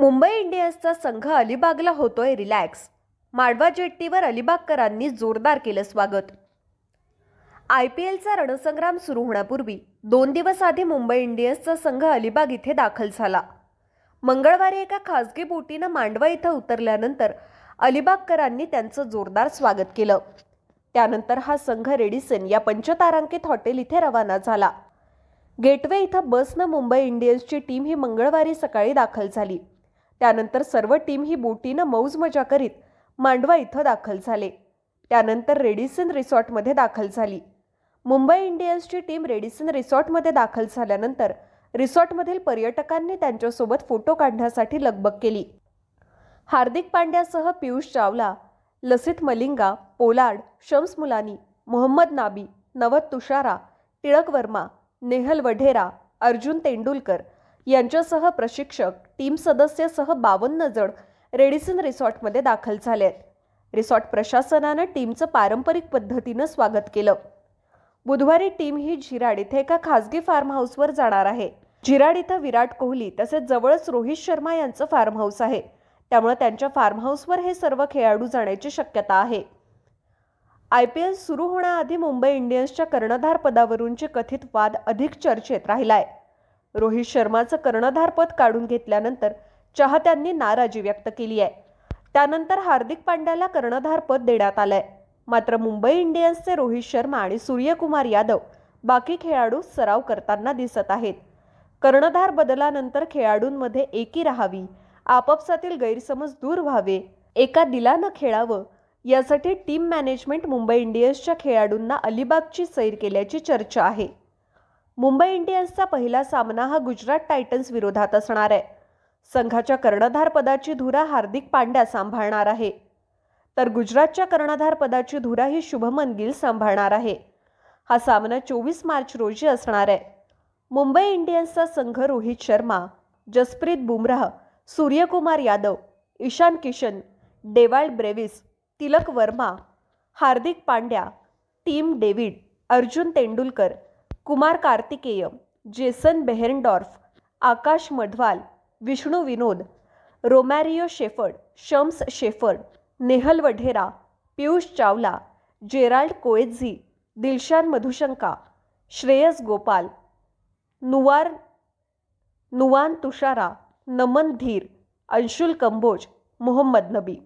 मुंबई इंडियन्सचा संघ अलिबागला होतोय रिलॅक्स माडवा जेट्टीवर अलिबागकरांनी जोरदार केलं स्वागत आय पी एलचा रणसंग्राम सुरू होण्यापूर्वी दोन दिवस आधी मुंबई इंडियन्सचा संघ अलिबाग इथे दाखल झाला मंगळवारी एका खासगी बोटीनं मांडवा इथं उतरल्यानंतर अलिबागकरांनी त्यांचं जोरदार स्वागत केलं त्यानंतर हा संघ रेडिसन या पंचतारांकित हॉटेल इथे रवाना झाला गेटवे इथं बसनं मुंबई इंडियन्सची टीम ही मंगळवारी सकाळी दाखल झाली त्यानंतर सर्व टीम ही बोटीनं मौज मजा करीत मांडवा इथं दाखल झाले त्यानंतर रेडिसन रिसॉर्टमध्ये दाखल झाली मुंबई इंडियन्सची टीम रेडिसन रिसॉर्टमध्ये दाखल झाल्यानंतर रिसॉर्टमधील पर्यटकांनी त्यांच्यासोबत फोटो काढण्यासाठी लगबग केली हार्दिक पांड्यासह पियुष चावला लसित मलिंगा पोलाड शम्स मुलानी मोहम्मद नाबी नवद तुषारा टिळक वर्मा नेहल वढेरा अर्जुन तेंडुलकर यांच्यासह प्रशिक्षक टीम सदस्यसह बावन्न जण रेडिसन रिसॉर्टमध्ये दाखल झाले आहेत रिसॉर्ट प्रशासनानं टीमचं पारंपरिक पद्धतीनं स्वागत केलं बुधवारी टीम ही झिराड इथे एका खासगी फार्म हाऊसवर जाणार आहे झिराड इथं विराट कोहली तसेच जवळच रोहित शर्मा यांचं फार्म हाऊस आहे त्यामुळे त्यांच्या फार्म हाऊसवर हे सर्व खेळाडू जाण्याची शक्यता आहे आय पी एल सुरू होण्याआधी मुंबई इंडियन्सच्या कर्णधार पदावरूनचे कथित वाद अधिक चर्चेत राहिला आहे रोहित शर्माचं कर्णधारपद काढून घेतल्यानंतर चाहत्यांनी नाराजी व्यक्त केली आहे त्यानंतर हार्दिक पांड्याला कर्णधारपद देण्यात आलंय मात्र मुंबई इंडियन्सचे रोहित शर्मा आणि सूर्यकुमार यादव बाकी खेळाडू सराव करताना दिसत आहेत कर्णधार बदलानंतर खेळाडूंमध्ये एकी राहावी आपापसातील गैरसमज दूर व्हावे एका दिलानं खेळावं यासाठी टीम मॅनेजमेंट मुंबई इंडियन्सच्या खेळाडूंना अलिबागची सैर केल्याची चर्चा आहे मुंबई इंडियन्सचा पहिला सामना हा गुजरात टायटन्स विरोधात असणार आहे संघाच्या कर्णधार पदाची धुरा हार्दिक पांड्या सांभाळणार आहे तर गुजरातच्या कर्णधार पदाची धुरा ही शुभमन गिल सांभाळणार आहे हा सामना चोवीस मार्च रोजी असणार आहे मुंबई इंडियन्सचा संघ Rohit Sharma Jasprit Bumrah Suryakumar Yadav Ishan Kishan Dewald Brevis Tilak Varma Hardik Pandya Tim David Arjun Tendulkar Kumar Kartikeya Jason Behrendorff Akash Madhwal Vishnu Vinod Romario Shepherd Shams Shepherd Nehal Wadhera Piyush Chawla Gerald Coetzee Dilshan Madushanka Shreyas Gopal नुवार नुवान तुषारा नमन धीर अंशुल कंबोज मोहम्मद नबी